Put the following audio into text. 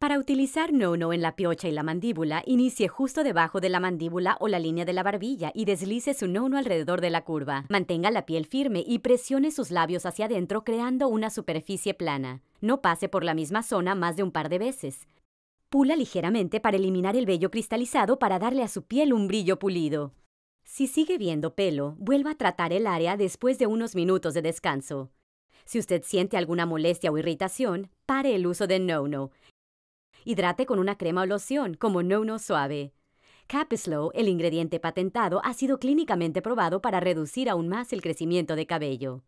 Para utilizar no en la piocha y la mandíbula, inicie justo debajo de la mandíbula o la línea de la barbilla y deslice su no alrededor de la curva. Mantenga la piel firme y presione sus labios hacia adentro creando una superficie plana. No pase por la misma zona más de un par de veces. Pula ligeramente para eliminar el vello cristalizado para darle a su piel un brillo pulido. Si sigue viendo pelo, vuelva a tratar el área después de unos minutos de descanso. Si usted siente alguna molestia o irritación, pare el uso de no Hidrate con una crema o loción, como No No Suave. Capislow, el ingrediente patentado, ha sido clínicamente probado para reducir aún más el crecimiento de cabello.